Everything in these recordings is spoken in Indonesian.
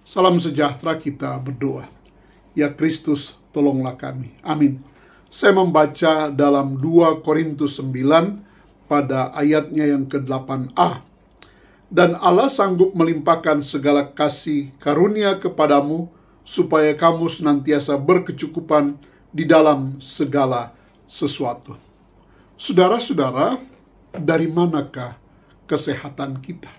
Salam sejahtera kita berdoa. Ya Kristus, tolonglah kami. Amin. Saya membaca dalam 2 Korintus 9 pada ayatnya yang ke-8a. Dan Allah sanggup melimpahkan segala kasih karunia kepadamu, supaya kamu senantiasa berkecukupan di dalam segala sesuatu. Saudara-saudara, dari manakah kesehatan kita?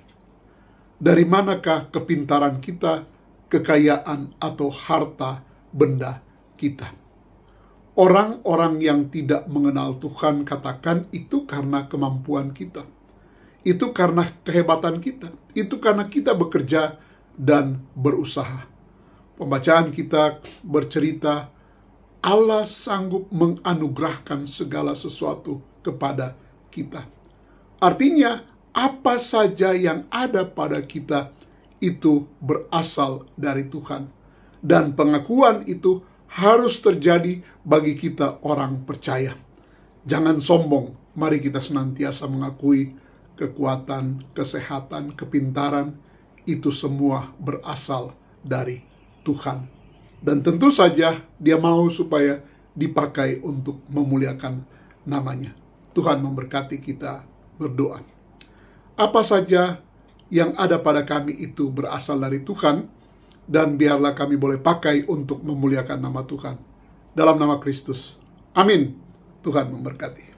Dari manakah kepintaran kita, kekayaan, atau harta benda kita? Orang-orang yang tidak mengenal Tuhan katakan itu karena kemampuan kita, itu karena kehebatan kita, itu karena kita bekerja dan berusaha. Pembacaan kita bercerita Allah sanggup menganugerahkan segala sesuatu kepada kita. Artinya, apa saja yang ada pada kita itu berasal dari Tuhan. Dan pengakuan itu harus terjadi bagi kita orang percaya. Jangan sombong, mari kita senantiasa mengakui kekuatan, kesehatan, kepintaran itu semua berasal dari Tuhan. Dan tentu saja dia mau supaya dipakai untuk memuliakan namanya. Tuhan memberkati kita berdoa apa saja yang ada pada kami itu berasal dari Tuhan, dan biarlah kami boleh pakai untuk memuliakan nama Tuhan. Dalam nama Kristus. Amin. Tuhan memberkati.